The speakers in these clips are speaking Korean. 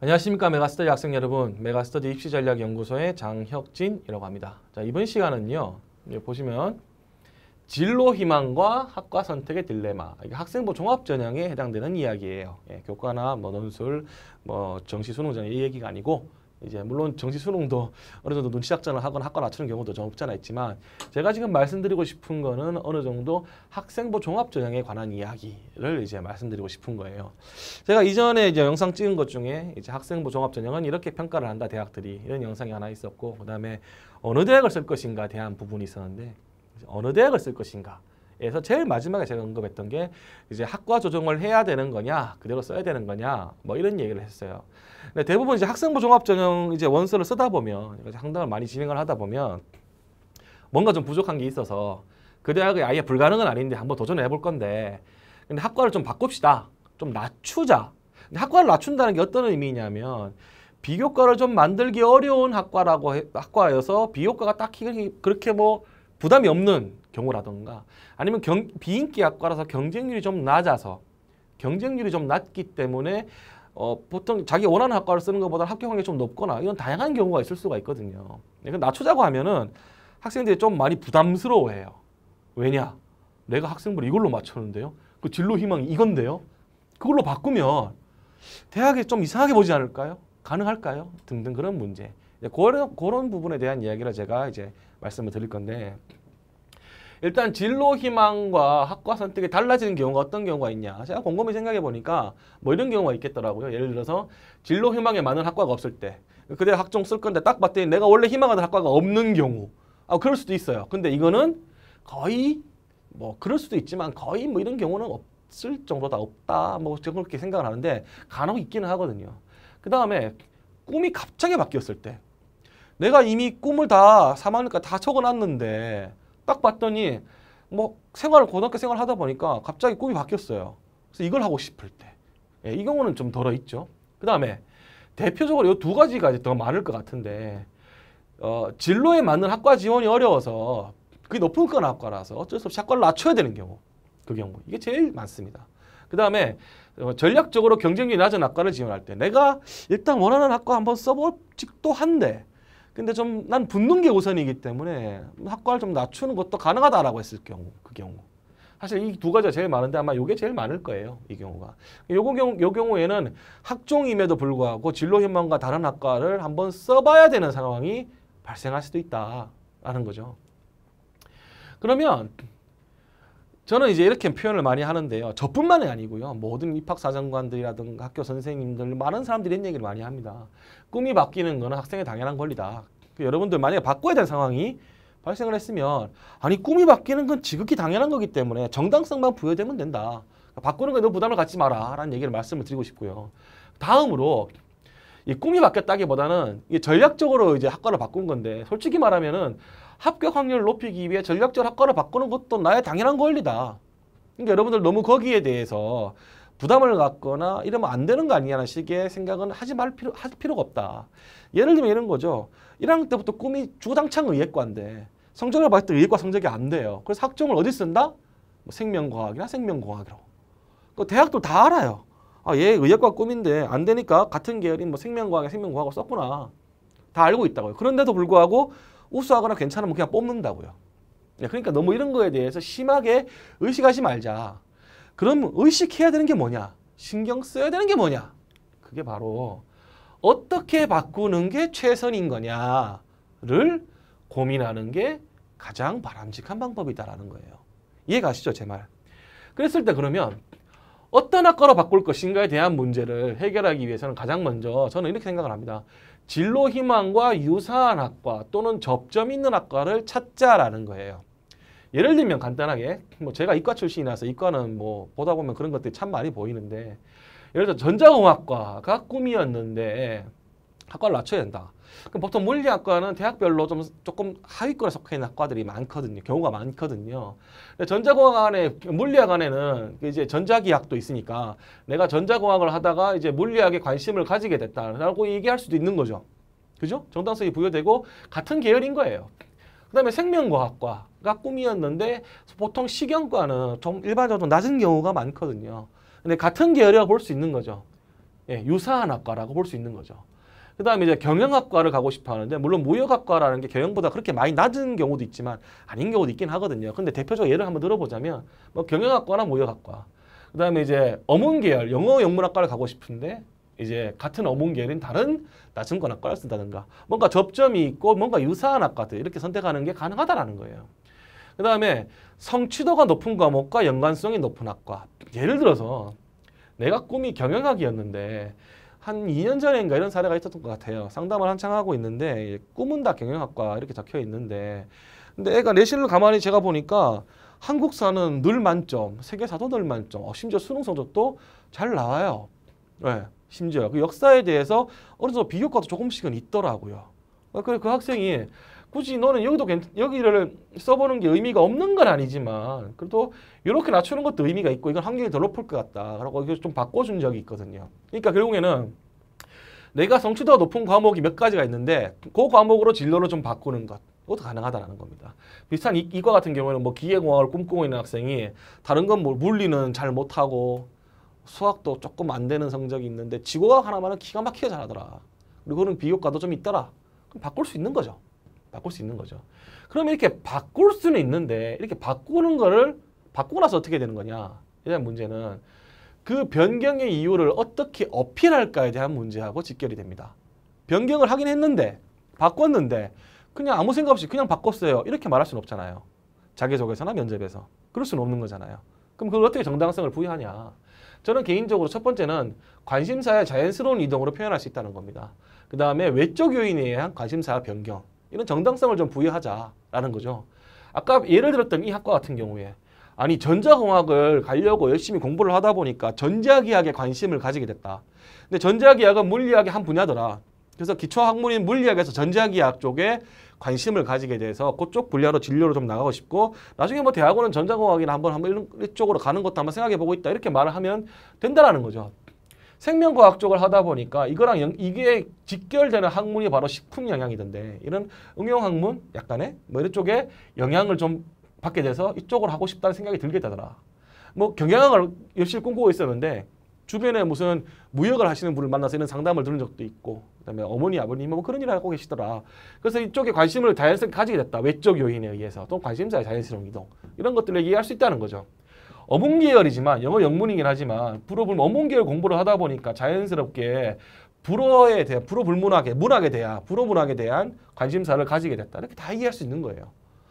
안녕하십니까 메가스터디 학생 여러분 메가스터디 입시전략연구소의 장혁진이라고 합니다 자 이번 시간은요 예, 보시면 진로 희망과 학과 선택의 딜레마 이게 학생부 뭐 종합전형에 해당되는 이야기예요 예, 교과나 뭐 논술 뭐 정시 수능전형 이 얘기가 아니고 이제 물론 정시 수능도 어느 정도 눈치 작전을 하거나 학과 낮추는 경우도 좀 없잖아 있지만 제가 지금 말씀드리고 싶은 거는 어느 정도 학생부 종합 전형에 관한 이야기를 이제 말씀드리고 싶은 거예요. 제가 이전에 이제 영상 찍은 것 중에 이제 학생부 종합 전형은 이렇게 평가를 한다 대학들이 이런 영상이 하나 있었고 그다음에 어느 대학을 쓸 것인가 대한 부분이 있었는데 어느 대학을 쓸 것인가 에서 제일 마지막에 제가 언급했던 게 이제 학과 조정을 해야 되는 거냐 그대로 써야 되는 거냐 뭐 이런 얘기를 했어요. 근데 대부분 이제 학생부 종합 전형 이제 원서를 쓰다 보면 상담을 많이 진행을 하다 보면 뭔가 좀 부족한 게 있어서 그 대학이 아예 불가능은 아닌데 한번 도전해 볼 건데 근데 학과를 좀 바꿉시다 좀 낮추자 근데 학과를 낮춘다는 게 어떤 의미냐면 비교과를 좀 만들기 어려운 학과라고 해, 학과여서 비교과가 딱히 그렇게 뭐 부담이 없는 경우라든가 아니면 경, 비인기 학과라서 경쟁률이 좀 낮아서 경쟁률이 좀 낮기 때문에 어, 보통 자기 원하는 학과를 쓰는 것보다 합격 확률이 좀 높거나 이런 다양한 경우가 있을 수가 있거든요. 네, 낮추자고 하면은 학생들이 좀 많이 부담스러워해요. 왜냐? 내가 학생부를 이걸로 맞췄는데요. 그 진로 희망이 이건데요. 그걸로 바꾸면 대학에 좀 이상하게 보지 않을까요? 가능할까요? 등등 그런 문제. 예, 그런 그런 부분에 대한 이야기를 제가 이제 말씀을 드릴 건데 일단 진로 희망과 학과 선택이 달라지는 경우가 어떤 경우가 있냐 제가 곰곰이 생각해 보니까 뭐 이런 경우가 있겠더라고요 예를 들어서 진로 희망에 많은 학과가 없을 때 그대 로 학종 쓸 건데 딱 봤더니 내가 원래 희망하던 학과가 없는 경우 아 그럴 수도 있어요 근데 이거는 거의 뭐 그럴 수도 있지만 거의 뭐 이런 경우는 없을 정도다 없다 뭐 그렇게 생각을 하는데 간혹 있기는 하거든요 그 다음에 꿈이 갑자기 바뀌었을 때 내가 이미 꿈을 다3학년까다 적어놨는데 딱 봤더니 뭐 생활을 고등학교 생활 하다 보니까 갑자기 꿈이 바뀌었어요. 그래서 이걸 하고 싶을 때. 예, 이 경우는 좀 덜어 있죠. 그 다음에 대표적으로 이 두 가지가 더 많을 것 같은데 어, 진로에 맞는 학과 지원이 어려워서 그게 높은 건 학과라서 어쩔 수 없이 학과를 낮춰야 되는 경우. 그 경우. 이게 제일 많습니다. 그 다음에 어, 전략적으로 경쟁률이 낮은 학과를 지원할 때 내가 일단 원하는 학과 한번 써볼 직도 한데 근데 좀 난 붙는 게 우선이기 때문에 학과를 좀 낮추는 것도 가능하다라고 했을 경우 그 경우 사실 이 두 가지가 제일 많은데 아마 요게 제일 많을 거예요 이 경우가 요거 경우 요 경우에는 학종임에도 불구하고 진로 현망과 다른 학과를 한번 써봐야 되는 상황이 발생할 수도 있다라는 거죠. 그러면 저는 이제 이렇게 표현을 많이 하는데요. 저뿐만이 아니고요. 모든 입학사정관들이라든가 학교 선생님들, 많은 사람들이 이런 얘기를 많이 합니다. 꿈이 바뀌는 거 학생의 당연한 권리다. 그 여러분들 만약에 바꿔야 될 상황이 발생을 했으면 아니 꿈이 바뀌는 건 지극히 당연한 거기 때문에 정당성만 부여되면 된다. 그러니까 바꾸는 거 너무 부담을 갖지 마라 라는 얘기를 말씀을 드리고 싶고요. 다음으로 이 꿈이 바뀌었다기보다는 이 전략적으로 이제 학과를 바꾼 건데 솔직히 말하면은 합격 확률을 높이기 위해 전략적 학과를 바꾸는 것도 나의 당연한 권리다. 그러니까 여러분들 너무 거기에 대해서 부담을 갖거나 이러면 안 되는 거 아니냐는 식의 생각은 하지 말 필요, 할 필요가 없다. 예를 들면 이런 거죠. 1학년 때부터 꿈이 주구창 의예과인데 성적을 봤을 때 의예과 성적이 안 돼요. 그래서 학종을 어디 쓴다? 뭐 생명과학이나 생명공학이라그 대학도 다 알아요. 아, 얘 의예과 꿈인데 안 되니까 같은 계열인 뭐 생명과학에 생명공학을 썼구나. 다 알고 있다고요. 그런데도 불구하고 우수하거나 괜찮으면 그냥 뽑는다고요. 예, 그러니까 너무 이런 거에 대해서 심하게 의식하지 말자. 그럼 의식해야 되는 게 뭐냐? 신경 써야 되는 게 뭐냐? 그게 바로 어떻게 바꾸는 게 최선인 거냐를 고민하는 게 가장 바람직한 방법이다라는 거예요. 이해가시죠? 제 말. 그랬을 때 그러면 어떤 학과로 바꿀 것인가에 대한 문제를 해결하기 위해서는 가장 먼저 저는 이렇게 생각을 합니다. 진로 희망과 유사한 학과 또는 접점 있는 학과를 찾자라는 거예요. 예를 들면 간단하게 뭐 제가 이과 출신이라서 이과는 뭐 보다 보면 그런 것들이 참 많이 보이는데 예를 들어 전자공학과가 꿈이었는데 학과를 낮춰야 된다. 그럼 보통 물리학과는 대학별로 좀 조금 하위권에 속해 있는 학과들이 많거든요. 경우가 많거든요. 전자공학 안에 물리학 안에는 이제 전자기학도 있으니까 내가 전자공학을 하다가 이제 물리학에 관심을 가지게 됐다라고 얘기할 수도 있는 거죠. 그죠? 정당성이 부여되고 같은 계열인 거예요. 그다음에 생명과학과가 꿈이었는데 보통 식영과는 좀 일반적으로 낮은 경우가 많거든요. 근데 같은 계열이라고 볼 수 있는 거죠. 예, 유사한 학과라고 볼 수 있는 거죠. 그 다음에 이제 경영학과를 가고 싶어 하는데 물론 모여학과라는 게 경영보다 그렇게 많이 낮은 경우도 있지만 아닌 경우도 있긴 하거든요. 근데 대표적 으로 예를 한번 들어보자면 뭐 경영학과나 모여학과 그 다음에 이제 어문계열 영어 영문학과를 가고 싶은데 이제 같은 어문계열인 다른 낮은 권학과를 쓴다든가 뭔가 접점이 있고 뭔가 유사한 학과들 이렇게 선택하는 게 가능하다라는 거예요. 그 다음에 성취도가 높은 과목과 연관성이 높은 학과 예를 들어서 내가 꿈이 경영학이었는데 한 2년 전인가 이런 사례가 있었던 것 같아요. 상담을 한창 하고 있는데 꿈은 다 경영학과 이렇게 적혀 있는데 근데 애가 내신을 가만히 제가 보니까 한국사는 늘 만점, 세계사도 늘 만점, 어, 심지어 수능 성적도 잘 나와요. 네, 심지어 그 역사에 대해서 어느 정도 비교과도 조금씩은 있더라고요. 어, 그그 학생이 굳이 너는 여기도 괜찮, 여기를 써보는 게 의미가 없는 건 아니지만 그래도 이렇게 낮추는 것도 의미가 있고 이건 환경이더 높을 것 같다. 라고 좀 바꿔준 적이 있거든요. 그러니까 결국에는 내가 성취도가 높은 과목이 몇 가지가 있는데 그 과목으로 진로를 좀 바꾸는 것. 이것도 가능하다는 겁니다. 비슷한 이, 과 같은 경우에는 뭐 기계공학을 꿈꾸고 있는 학생이 다른 건 뭐 물리는 잘 못하고 수학도 조금 안 되는 성적이 있는데 지구과학 하나만은 기가 막히게 잘하더라. 그리고 는 비교과도 좀 있더라. 그럼 바꿀 수 있는 거죠. 바꿀 수 있는 거죠. 그럼 이렇게 바꿀 수는 있는데 이렇게 바꾸는 거를 바꾸고 나서 어떻게 되는 거냐. 에 문제는 그 변경의 이유를 어떻게 어필할까에 대한 문제하고 직결이 됩니다. 변경을 하긴 했는데 바꿨는데 그냥 아무 생각 없이 그냥 바꿨어요. 이렇게 말할 수는 없잖아요. 자기소개서나 면접에서. 그럴 수는 없는 거잖아요. 그럼 그걸 어떻게 정당성을 부여하냐. 저는 개인적으로 첫 번째는 관심사의 자연스러운 이동으로 표현할 수 있다는 겁니다. 그 다음에 외적 요인에 의한 관심사 변경. 이런 정당성을 좀 부여하자라는 거죠. 아까 예를 들었던 이 학과 같은 경우에 아니 전자공학을 가려고 열심히 공부를 하다 보니까 전자기학에 관심을 가지게 됐다. 근데 전자기학은 물리학의 한 분야더라. 그래서 기초학문인 물리학에서 전자기학 쪽에 관심을 가지게 돼서 그쪽 분야로 진료로좀 나가고 싶고 나중에 뭐 대학원은 전자공학이나 한번 한번 이런 쪽으로 가는 것도 한번 생각해 보고 있다 이렇게 말을 하면 된다라는 거죠. 생명과학 쪽을 하다 보니까 이거랑 연, 이게 직결되는 학문이 바로 식품 영양이던데 이런 응용 학문 약간의 뭐 이런 쪽에 영향을 좀 받게 돼서 이쪽을 하고 싶다는 생각이 들게 되더라. 뭐 경영학을 열심히 꿈꾸고 있었는데 주변에 무슨 무역을 하시는 분을 만나서 이런 상담을 들은 적도 있고 그다음에 어머니 아버님 뭐 그런 일을 하고 계시더라. 그래서 이쪽에 관심을 자연스럽게 가지게 됐다. 외적 요인에 의해서 또 관심사의 자연스러운 이동 이런 것들을 이해할 수 있다는 거죠. 어문 계열이지만 영어 영문이긴 하지만 불어불문 어문 계열 공부를 하다 보니까 자연스럽게 불어에 대한 불어 불문학에 문학에 대한 불어 문학에 대한 관심사를 가지게 됐다 이렇게 다 이해할 수 있는 거예요.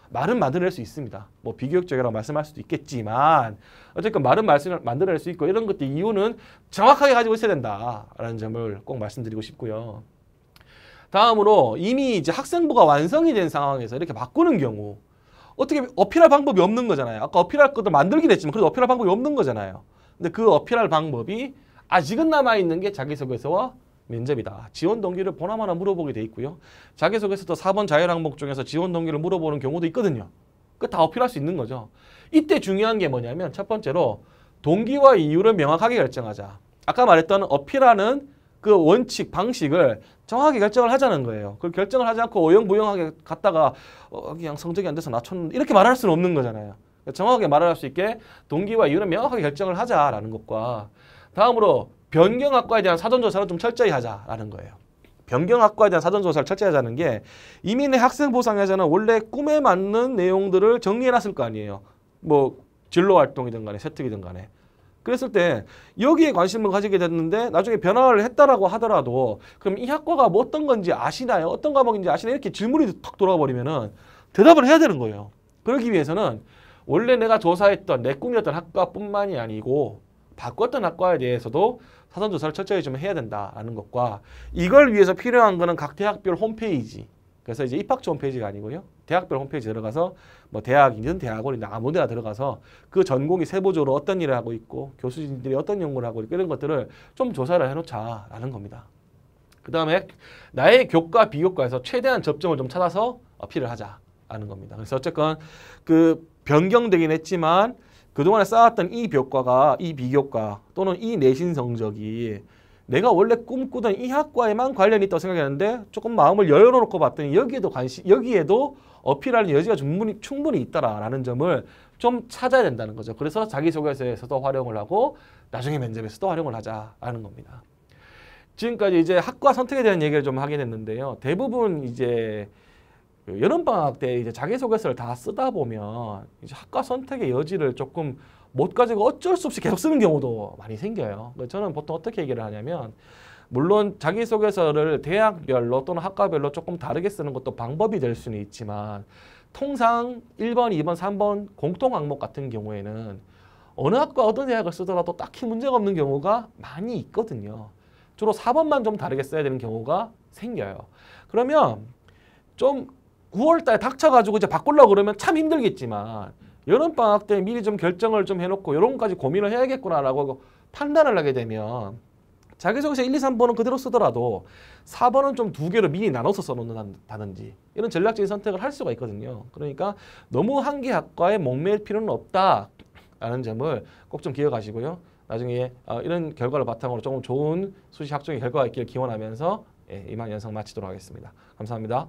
말은 만들어낼 수 있습니다. 뭐비교적이라고 말씀할 수도 있겠지만 어쨌든 말은 말씀 을 만들어낼 수 있고 이런 것들 이유는 정확하게 가지고 있어야 된다라는 점을 꼭 말씀드리고 싶고요. 다음으로 이미 이제 학생부가 완성이 된 상황에서 이렇게 바꾸는 경우 어떻게 어필할 방법이 없는 거잖아요. 아까 어필할 것도 만들긴 했지만 그래도 어필할 방법이 없는 거잖아요. 근데 그 어필할 방법이 아직은 남아있는 게 자기소개서와 면접이다. 지원 동기를 보나마나 물어보게 돼 있고요. 자기소개서도 4번 자율 항목 중에서 지원 동기를 물어보는 경우도 있거든요. 그 다 어필할 수 있는 거죠. 이때 중요한 게 뭐냐면 첫 번째로 동기와 이유를 명확하게 결정하자. 아까 말했던 어필하는 그 원칙, 방식을 정확히 결정을 하자는 거예요. 그 결정을 하지 않고 오용부용하게 갔다가 어, 그냥 성적이 안 돼서 낮췄는 이렇게 말할 수는 없는 거잖아요. 그러니까 정확하게 말할 수 있게 동기와 이유는 명확하게 결정을 하자라는 것과 다음으로 변경학과에 대한 사전조사를 좀 철저히 하자라는 거예요. 변경학과에 대한 사전조사를 철저히 하자는 게 이민의 학생보상에서는 원래 꿈에 맞는 내용들을 정리해놨을 거 아니에요. 뭐 진로활동이든 간에 세특이든 간에 그랬을 때 여기에 관심을 가지게 됐는데 나중에 변화를 했다라고 하더라도 그럼 이 학과가 뭐 어떤 건지 아시나요? 어떤 과목인지 아시나요? 이렇게 질문이 탁돌아 버리면은 대답을 해야 되는 거예요. 그러기 위해서는 원래 내가 조사했던 내 꿈이었던 학과뿐만이 아니고 바꿨던 학과에 대해서도 사전 조사를 철저히 좀 해야 된다라는 것과 이걸 위해서 필요한 거는 각 대학별 홈페이지 그래서 이제 입학처 홈페이지가 아니고요. 대학별 홈페이지 들어가서 뭐 대학이든 대학원이든 아무 데나 들어가서 그 전공이 세부적으로 어떤 일을 하고 있고 교수진들이 어떤 연구를 하고 있고 이런 것들을 좀 조사를 해놓자라는 겁니다. 그 다음에 나의 교과 비교과에서 최대한 접점을 좀 찾아서 어필을 하자라는 겁니다. 그래서 어쨌건 그 변경되긴 했지만 그동안에 쌓았던 이 교과가 이 비교과 또는 이 내신 성적이 내가 원래 꿈꾸던 이 학과에만 관련이 있다고 생각했는데 조금 마음을 열어놓고 봤더니 여기에도 관심, 여기에도 어필하는 여지가 충분히, 충분히 있다라는 점을 좀 찾아야 된다는 거죠. 그래서 자기소개서에서도 활용을 하고 나중에 면접에서도 활용을 하자라는 겁니다. 지금까지 이제 학과 선택에 대한 얘기를 좀 하긴 했는데요. 대부분 이제 그 여름방학 때 이제 자기소개서를 다 쓰다 보면 이제 학과 선택의 여지를 조금 못 가지고 어쩔 수 없이 계속 쓰는 경우도 많이 생겨요. 저는 보통 어떻게 얘기를 하냐면 물론 자기소개서를 대학별로 또는 학과별로 조금 다르게 쓰는 것도 방법이 될 수는 있지만 통상 1번, 2번, 3번 공통 항목 같은 경우에는 어느 학과 어떤 대학을 쓰더라도 딱히 문제가 없는 경우가 많이 있거든요. 주로 4번만 좀 다르게 써야 되는 경우가 생겨요. 그러면 좀 9월달에 닥쳐가지고 이제 바꾸려고 그러면 참 힘들겠지만 여름 방학 때 미리 좀 결정을 좀 해놓고 이런 것까지 고민을 해야겠구나라고 판단을 하게 되면 자기소개서 1, 2, 3번은 그대로 쓰더라도 4번은 좀 두 개로 미리 나눠서 써놓는다든지 이런 전략적인 선택을 할 수가 있거든요. 그러니까 너무 한 개 학과에 목매일 필요는 없다라는 점을 꼭 좀 기억하시고요. 나중에 어, 이런 결과를 바탕으로 조금 좋은 수시 학종의 결과가 있기를 기원하면서 예, 이만 연상 마치도록 하겠습니다. 감사합니다.